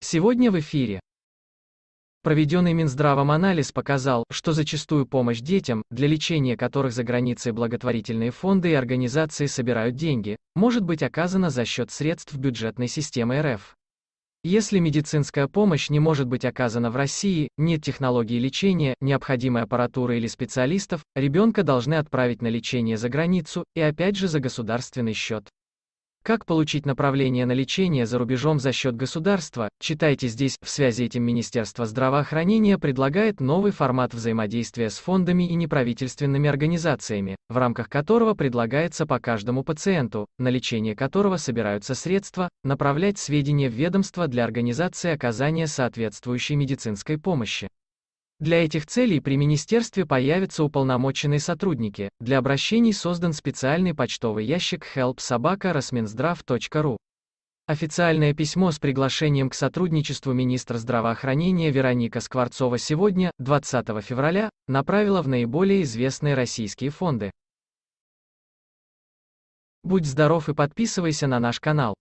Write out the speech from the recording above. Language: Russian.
Сегодня в эфире. Проведенный Минздравом анализ показал, что зачастую помощь детям, для лечения которых за границей благотворительные фонды и организации собирают деньги, может быть оказана за счет средств бюджетной системы РФ. Если медицинская помощь не может быть оказана в России, нет технологии лечения, необходимой аппаратуры или специалистов, ребенка должны отправить на лечение за границу, и опять же за государственный счет. Как получить направление на лечение за рубежом за счет государства, читайте здесь, в связи этим Министерство здравоохранения предлагает новый формат взаимодействия с фондами и неправительственными организациями, в рамках которого предлагается по каждому пациенту, на лечение которого собираются средства, направлять сведения в ведомство для организации оказания соответствующей медицинской помощи. Для этих целей при министерстве появятся уполномоченные сотрудники. Для обращений создан специальный почтовый ящик helpsobaka.rosminzdrav.ru. Официальное письмо с приглашением к сотрудничеству министра здравоохранения Вероника Скворцова сегодня, 20 февраля, направила в наиболее известные российские фонды. Будь здоров и подписывайся на наш канал.